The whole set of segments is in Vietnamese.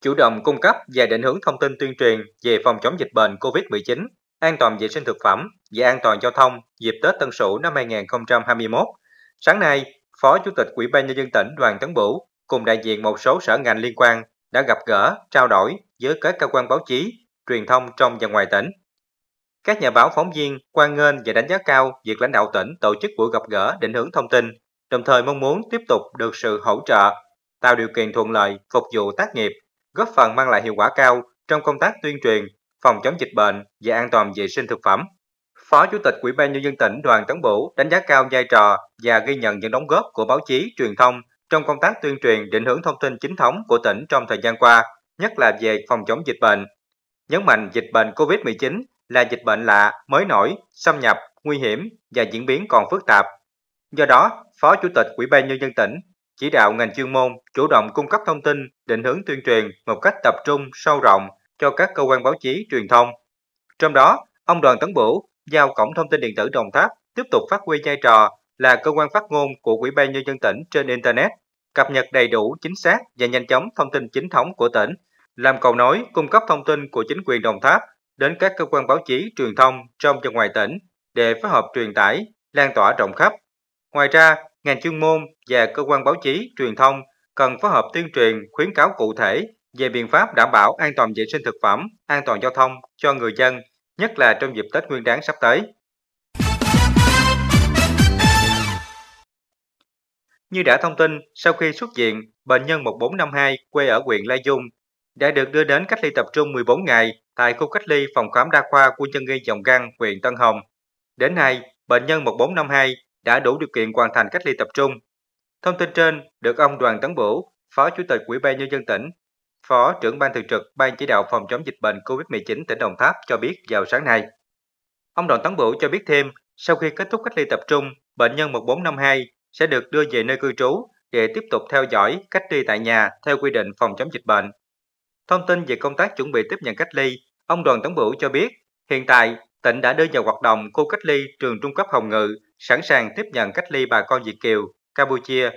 chủ động cung cấp và định hướng thông tin tuyên truyền về phòng chống dịch bệnh COVID-19, an toàn vệ sinh thực phẩm và an toàn giao thông dịp Tết Tân Sửu năm 2021. Sáng nay, Phó Chủ tịch Ủy ban nhân dân tỉnh Đoàn Tấn Bửu cùng đại diện một số sở ngành liên quan đã gặp gỡ, trao đổi với các cơ quan báo chí, truyền thông trong và ngoài tỉnh. Các nhà báo phóng viên quan nghênh và đánh giá cao việc lãnh đạo tỉnh tổ chức buổi gặp gỡ định hướng thông tin, đồng thời mong muốn tiếp tục được sự hỗ trợ, tạo điều kiện thuận lợi phục vụ tác nghiệp góp phần mang lại hiệu quả cao trong công tác tuyên truyền, phòng chống dịch bệnh và an toàn vệ sinh thực phẩm. Phó Chủ tịch Ủy ban Nhân dân tỉnh Đoàn Tấn Bửu đánh giá cao vai trò và ghi nhận những đóng góp của báo chí, truyền thông trong công tác tuyên truyền định hướng thông tin chính thống của tỉnh trong thời gian qua, nhất là về phòng chống dịch bệnh. Nhấn mạnh dịch bệnh COVID-19 là dịch bệnh lạ, mới nổi, xâm nhập, nguy hiểm và diễn biến còn phức tạp. Do đó, Phó Chủ tịch Ủy ban Nhân dân tỉnh chỉ đạo ngành chuyên môn chủ động cung cấp thông tin, định hướng tuyên truyền một cách tập trung, sâu rộng cho các cơ quan báo chí, truyền thông. Trong đó, ông Đoàn Tấn Bửu giao Cổng Thông tin Điện tử Đồng Tháp tiếp tục phát huy vai trò là cơ quan phát ngôn của Ủy ban Nhân dân tỉnh trên Internet, cập nhật đầy đủ, chính xác và nhanh chóng thông tin chính thống của tỉnh, làm cầu nối cung cấp thông tin của chính quyền Đồng Tháp đến các cơ quan báo chí, truyền thông trong và ngoài tỉnh để phối hợp truyền tải, lan tỏa rộng khắp. Ngoài ra, ngành chuyên môn và cơ quan báo chí, truyền thông cần phối hợp tuyên truyền, khuyến cáo cụ thể về biện pháp đảm bảo an toàn vệ sinh thực phẩm, an toàn giao thông cho người dân, nhất là trong dịp Tết Nguyên đán sắp tới. Như đã thông tin, sau khi xuất viện, bệnh nhân 1452 quê ở huyện Lai Dung đã được đưa đến cách ly tập trung 14 ngày tại khu cách ly phòng khám đa khoa quân nhân nghi dòng gan huyện Tân Hồng. Đến nay, bệnh nhân 1452 đã đủ điều kiện hoàn thành cách ly tập trung. Thông tin trên được ông Đoàn Tấn Bửu, Phó Chủ tịch Ủy ban Nhân dân tỉnh, Phó trưởng Ban Thường trực Ban Chỉ đạo Phòng chống dịch bệnh COVID-19 tỉnh Đồng Tháp cho biết vào sáng nay. Ông Đoàn Tấn Bửu cho biết thêm, sau khi kết thúc cách ly tập trung, bệnh nhân 1452 sẽ được đưa về nơi cư trú để tiếp tục theo dõi cách ly tại nhà theo quy định phòng chống dịch bệnh. Thông tin về công tác chuẩn bị tiếp nhận cách ly, ông Đoàn Tấn Bửu cho biết hiện tại tỉnh đã đưa vào hoạt động khu cách ly trường trung cấp Hồng Ngự sẵn sàng tiếp nhận cách ly bà con Việt Kiều, Campuchia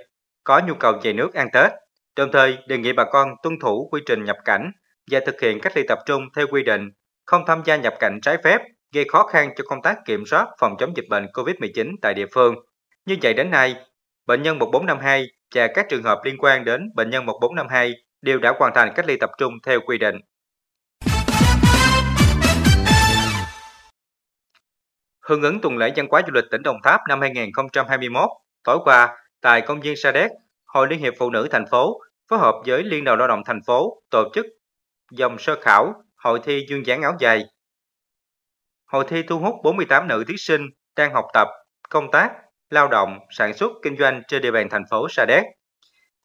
có nhu cầu về nước ăn Tết, đồng thời đề nghị bà con tuân thủ quy trình nhập cảnh và thực hiện cách ly tập trung theo quy định, không tham gia nhập cảnh trái phép, gây khó khăn cho công tác kiểm soát phòng chống dịch bệnh COVID-19 tại địa phương. Như vậy đến nay, bệnh nhân 1452 và các trường hợp liên quan đến bệnh nhân 1452 đều đã hoàn thành cách ly tập trung theo quy định. Hưởng ứng tuần lễ văn hóa du lịch tỉnh Đồng Tháp năm 2021, tối qua tại công viên Sa Đéc, Hội Liên hiệp Phụ nữ thành phố phối hợp với Liên đoàn Lao động thành phố tổ chức dòng sơ khảo hội thi dương dáng áo dài. Hội thi thu hút 48 nữ thí sinh đang học tập, công tác, lao động, sản xuất, kinh doanh trên địa bàn thành phố Sa Đéc.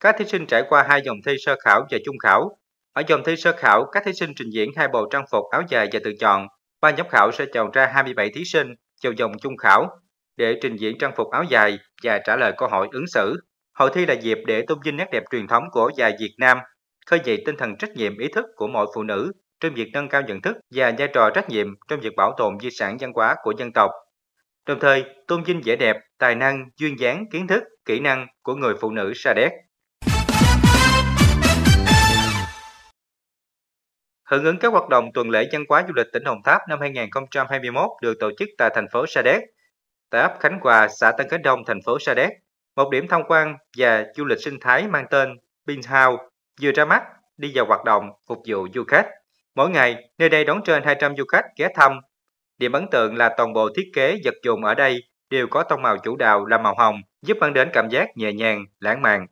Các thí sinh trải qua hai dòng thi sơ khảo và chung khảo. Ở dòng thi sơ khảo, các thí sinh trình diễn hai bộ trang phục áo dài và tự chọn. Ban giám khảo sẽ chọn ra 27 thí sinh vào vòng chung khảo để trình diễn trang phục áo dài và trả lời câu hỏi ứng xử. Hội thi là dịp để tôn vinh nét đẹp truyền thống của dài Việt Nam, khơi dậy tinh thần trách nhiệm ý thức của mọi phụ nữ trong việc nâng cao nhận thức và vai trò trách nhiệm trong việc bảo tồn di sản văn hóa của dân tộc. Đồng thời, tôn vinh vẻ đẹp, tài năng, duyên dáng, kiến thức, kỹ năng của người phụ nữ Sa Đéc. Hưởng ứng các hoạt động tuần lễ văn hóa du lịch tỉnh Đồng Tháp năm 2021 được tổ chức tại thành phố Sa Đéc, tại ấp Khánh Hòa, xã Tân Khánh Đông, thành phố Sa Đéc, một điểm tham quan và du lịch sinh thái mang tên Pin House vừa ra mắt, đi vào hoạt động phục vụ du khách. Mỗi ngày, nơi đây đón trên 200 du khách ghé thăm. Điểm ấn tượng là toàn bộ thiết kế vật dụng ở đây đều có tông màu chủ đạo là màu hồng, giúp mang đến cảm giác nhẹ nhàng, lãng mạn